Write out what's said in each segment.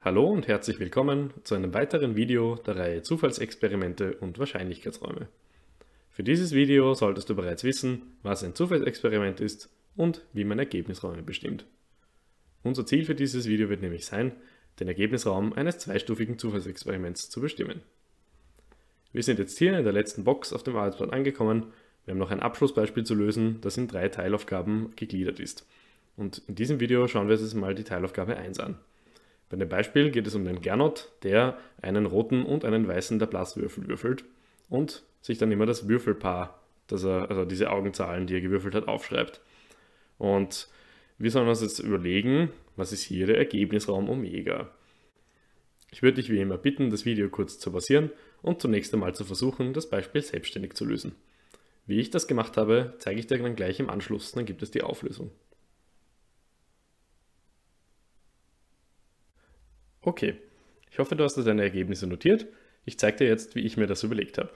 Hallo und herzlich willkommen zu einem weiteren Video der Reihe Zufallsexperimente und Wahrscheinlichkeitsräume. Für dieses Video solltest du bereits wissen, was ein Zufallsexperiment ist und wie man Ergebnisräume bestimmt. Unser Ziel für dieses Video wird nämlich sein, den Ergebnisraum eines zweistufigen Zufallsexperiments zu bestimmen. Wir sind jetzt hier in der letzten Box auf dem Arbeitsblatt angekommen. Wir haben noch ein Abschlussbeispiel zu lösen, das in drei Teilaufgaben gegliedert ist. Und in diesem Video schauen wir uns jetzt mal die Teilaufgabe 1 an. Bei dem Beispiel geht es um den Gernot, der einen roten und einen weißen der Plastwürfel würfelt und sich dann immer das Würfelpaar, das er, also diese Augenzahlen, die er gewürfelt hat, aufschreibt. Und wir sollen uns jetzt überlegen, was ist hier der Ergebnisraum Omega? Ich würde dich wie immer bitten, das Video kurz zu pausieren und zunächst einmal zu versuchen, das Beispiel selbstständig zu lösen. Wie ich das gemacht habe, zeige ich dir dann gleich im Anschluss, dann gibt es die Auflösung. Okay, ich hoffe, du hast deine Ergebnisse notiert. Ich zeige dir jetzt, wie ich mir das überlegt habe.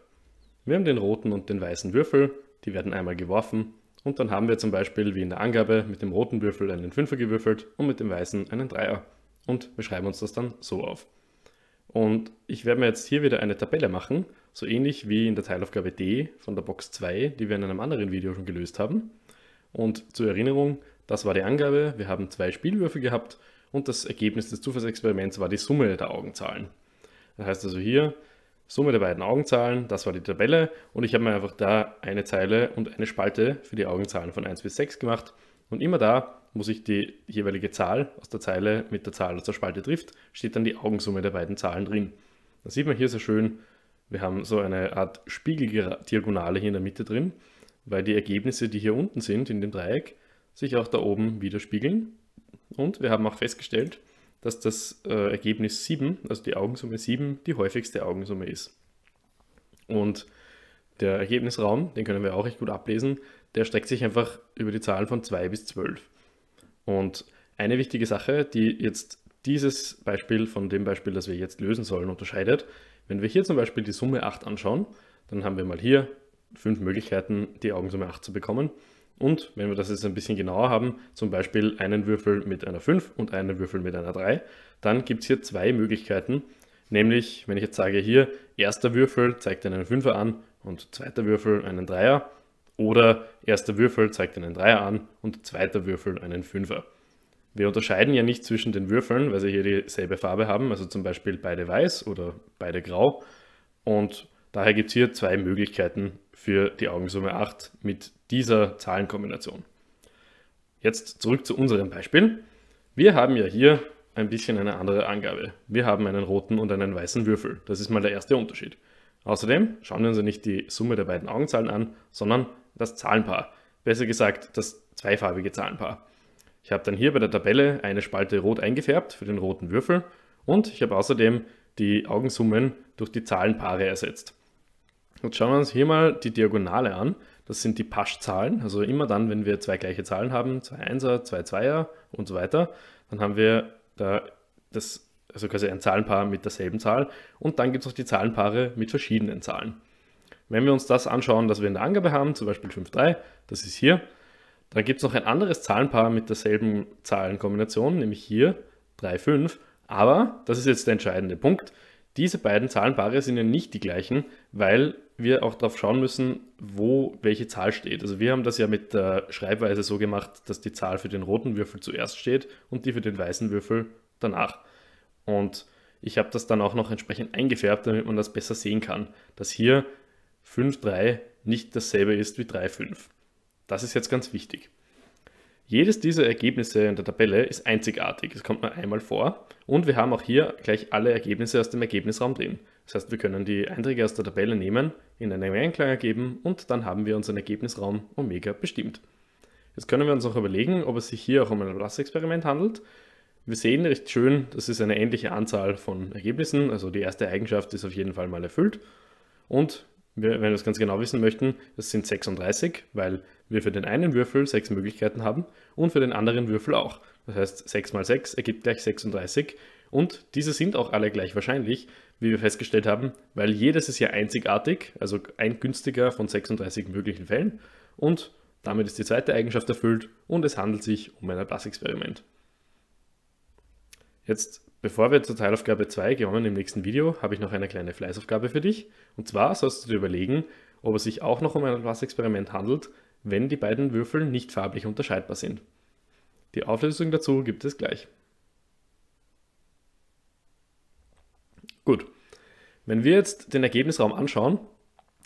Wir haben den roten und den weißen Würfel, die werden einmal geworfen und dann haben wir zum Beispiel wie in der Angabe mit dem roten Würfel einen Fünfer gewürfelt und mit dem weißen einen Dreier und wir schreiben uns das dann so auf. Und ich werde mir jetzt hier wieder eine Tabelle machen, so ähnlich wie in der Teilaufgabe D von der Box 2, die wir in einem anderen Video schon gelöst haben. Und zur Erinnerung, das war die Angabe, wir haben zwei Spielwürfe gehabt und das Ergebnis des Zufallsexperiments war die Summe der Augenzahlen. Das heißt also hier, Summe der beiden Augenzahlen, das war die Tabelle und ich habe mir einfach da eine Zeile und eine Spalte für die Augenzahlen von 1 bis 6 gemacht und immer da, muss ich die jeweilige Zahl aus der Zeile mit der Zahl aus der Spalte trifft, steht dann die Augensumme der beiden Zahlen drin. Da sieht man hier sehr schön, wir haben so eine Art Spiegeldiagonale hier in der Mitte drin, weil die Ergebnisse, die hier unten sind in dem Dreieck, sich auch da oben widerspiegeln und wir haben auch festgestellt, dass das äh, Ergebnis 7, also die Augensumme 7, die häufigste Augensumme ist. Und der Ergebnisraum, den können wir auch recht gut ablesen, der streckt sich einfach über die Zahlen von 2 bis 12. Und eine wichtige Sache, die jetzt dieses Beispiel von dem Beispiel, das wir jetzt lösen sollen, unterscheidet, wenn wir hier zum Beispiel die Summe 8 anschauen, dann haben wir mal hier fünf Möglichkeiten, die Augensumme 8 zu bekommen. Und wenn wir das jetzt ein bisschen genauer haben, zum Beispiel einen Würfel mit einer 5 und einen Würfel mit einer 3, dann gibt es hier zwei Möglichkeiten. Nämlich, wenn ich jetzt sage hier, erster Würfel zeigt einen 5er an und zweiter Würfel einen 3er. Oder erster Würfel zeigt einen 3er an und zweiter Würfel einen 5er. Wir unterscheiden ja nicht zwischen den Würfeln, weil sie hier dieselbe Farbe haben, also zum Beispiel beide weiß oder beide grau. Und daher gibt es hier zwei Möglichkeiten, für die Augensumme 8 mit dieser Zahlenkombination. Jetzt zurück zu unserem Beispiel. Wir haben ja hier ein bisschen eine andere Angabe. Wir haben einen roten und einen weißen Würfel. Das ist mal der erste Unterschied. Außerdem schauen wir uns ja nicht die Summe der beiden Augenzahlen an, sondern das Zahlenpaar. Besser gesagt, das zweifarbige Zahlenpaar. Ich habe dann hier bei der Tabelle eine Spalte rot eingefärbt für den roten Würfel und ich habe außerdem die Augensummen durch die Zahlenpaare ersetzt. Jetzt schauen wir uns hier mal die Diagonale an. Das sind die Pasch-Zahlen. Also immer dann, wenn wir zwei gleiche Zahlen haben, zwei Einser, zwei Zweier und so weiter, dann haben wir da das, also quasi ein Zahlenpaar mit derselben Zahl. Und dann gibt es auch die Zahlenpaare mit verschiedenen Zahlen. Wenn wir uns das anschauen, das wir in der Angabe haben, zum Beispiel 5, 3, das ist hier, dann gibt es noch ein anderes Zahlenpaar mit derselben Zahlenkombination, nämlich hier 3, 5. Aber, das ist jetzt der entscheidende Punkt, diese beiden Zahlenpaare sind ja nicht die gleichen, weil wir auch darauf schauen müssen, wo welche Zahl steht. Also wir haben das ja mit der Schreibweise so gemacht, dass die Zahl für den roten Würfel zuerst steht und die für den weißen Würfel danach. Und ich habe das dann auch noch entsprechend eingefärbt, damit man das besser sehen kann, dass hier 5,3 nicht dasselbe ist wie 3,5. Das ist jetzt ganz wichtig. Jedes dieser Ergebnisse in der Tabelle ist einzigartig, es kommt nur einmal vor und wir haben auch hier gleich alle Ergebnisse aus dem Ergebnisraum drin. Das heißt, wir können die Einträge aus der Tabelle nehmen, in einen Einklang ergeben und dann haben wir unseren Ergebnisraum Omega bestimmt. Jetzt können wir uns auch überlegen, ob es sich hier auch um ein Belastexperiment handelt. Wir sehen recht schön, das ist eine ähnliche Anzahl von Ergebnissen, also die erste Eigenschaft ist auf jeden Fall mal erfüllt. Und wir, wenn wir es ganz genau wissen möchten, das sind 36, weil wir für den einen Würfel sechs Möglichkeiten haben und für den anderen Würfel auch. Das heißt, 6 mal 6 ergibt gleich 36 und diese sind auch alle gleich wahrscheinlich, wie wir festgestellt haben, weil jedes ist ja einzigartig, also ein günstiger von 36 möglichen Fällen. Und damit ist die zweite Eigenschaft erfüllt und es handelt sich um ein Erblassexperiment. Jetzt, bevor wir zur Teilaufgabe 2 kommen im nächsten Video, habe ich noch eine kleine Fleißaufgabe für dich. Und zwar sollst du dir überlegen, ob es sich auch noch um ein Erblassexperiment handelt, wenn die beiden Würfel nicht farblich unterscheidbar sind. Die Auflösung dazu gibt es gleich. Gut. Wenn wir jetzt den Ergebnisraum anschauen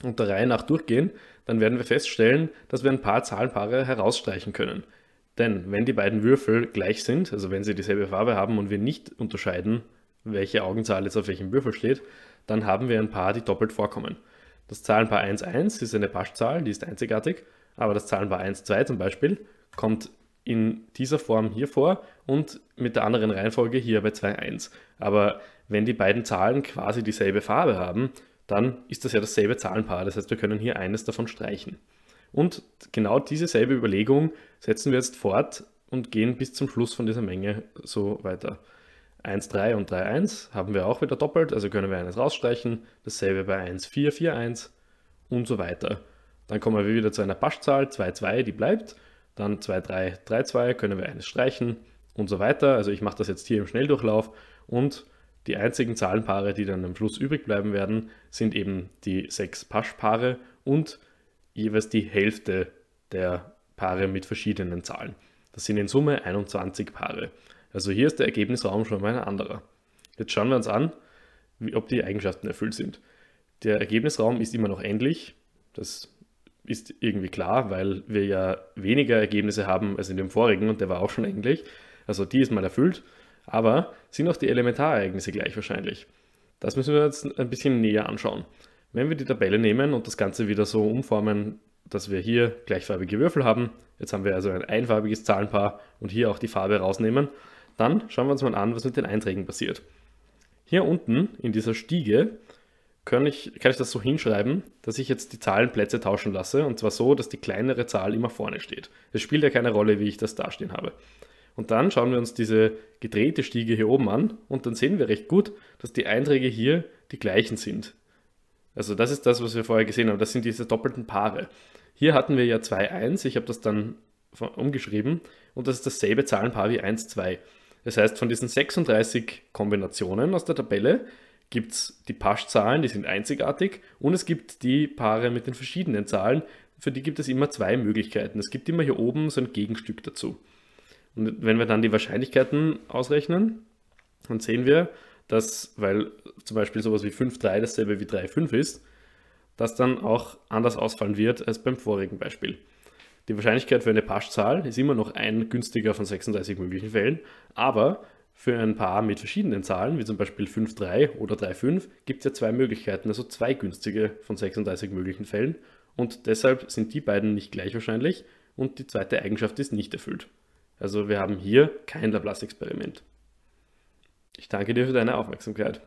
und der Reihe nach durchgehen, dann werden wir feststellen, dass wir ein paar Zahlenpaare herausstreichen können. Denn wenn die beiden Würfel gleich sind, also wenn sie dieselbe Farbe haben und wir nicht unterscheiden, welche Augenzahl jetzt auf welchem Würfel steht, dann haben wir ein Paar, die doppelt vorkommen. Das Zahlenpaar 1,1 ist eine Paschzahl, die ist einzigartig, aber das Zahlenpaar 1,2 zum Beispiel kommt in dieser Form hier vor und mit der anderen Reihenfolge hier bei 2,1. Aber wenn die beiden Zahlen quasi dieselbe Farbe haben, dann ist das ja dasselbe Zahlenpaar. Das heißt, wir können hier eines davon streichen. Und genau diese selbe Überlegung setzen wir jetzt fort und gehen bis zum Schluss von dieser Menge so weiter. 1, 3 und 3, 1 haben wir auch wieder doppelt, also können wir eines rausstreichen. Dasselbe bei 1, 4, 4, 1 und so weiter. Dann kommen wir wieder zu einer Paschzahl, 2, 2, die bleibt dann 2, 3, 3, 2, können wir eines streichen und so weiter. Also ich mache das jetzt hier im Schnelldurchlauf und die einzigen Zahlenpaare, die dann am Schluss übrig bleiben werden, sind eben die sechs Paschpaare und jeweils die Hälfte der Paare mit verschiedenen Zahlen. Das sind in Summe 21 Paare. Also hier ist der Ergebnisraum schon mal ein anderer. Jetzt schauen wir uns an, wie, ob die Eigenschaften erfüllt sind. Der Ergebnisraum ist immer noch endlich. Das ist irgendwie klar, weil wir ja weniger Ergebnisse haben als in dem vorigen und der war auch schon eigentlich. Also die ist mal erfüllt, aber sind auch die Elementarereignisse gleich wahrscheinlich. Das müssen wir jetzt ein bisschen näher anschauen. Wenn wir die Tabelle nehmen und das Ganze wieder so umformen, dass wir hier gleichfarbige Würfel haben, jetzt haben wir also ein einfarbiges Zahlenpaar und hier auch die Farbe rausnehmen, dann schauen wir uns mal an, was mit den Einträgen passiert. Hier unten in dieser Stiege kann ich, kann ich das so hinschreiben, dass ich jetzt die Zahlenplätze tauschen lasse und zwar so, dass die kleinere Zahl immer vorne steht. Es spielt ja keine Rolle, wie ich das dastehen habe. Und dann schauen wir uns diese gedrehte Stiege hier oben an und dann sehen wir recht gut, dass die Einträge hier die gleichen sind. Also das ist das, was wir vorher gesehen haben. Das sind diese doppelten Paare. Hier hatten wir ja 2, 1. Ich habe das dann umgeschrieben und das ist dasselbe Zahlenpaar wie 1, 2. Das heißt, von diesen 36 Kombinationen aus der Tabelle gibt es die Pasch-Zahlen, die sind einzigartig, und es gibt die Paare mit den verschiedenen Zahlen, für die gibt es immer zwei Möglichkeiten. Es gibt immer hier oben so ein Gegenstück dazu. Und wenn wir dann die Wahrscheinlichkeiten ausrechnen, dann sehen wir, dass, weil zum Beispiel sowas wie 5,3 dasselbe wie 3,5 ist, das dann auch anders ausfallen wird als beim vorigen Beispiel. Die Wahrscheinlichkeit für eine Paschzahl ist immer noch ein günstiger von 36 möglichen Fällen, aber für ein Paar mit verschiedenen Zahlen, wie zum Beispiel 5,3 oder 3,5, gibt es ja zwei Möglichkeiten, also zwei günstige von 36 möglichen Fällen. Und deshalb sind die beiden nicht gleich wahrscheinlich und die zweite Eigenschaft ist nicht erfüllt. Also wir haben hier kein Laplace-Experiment. Ich danke dir für deine Aufmerksamkeit.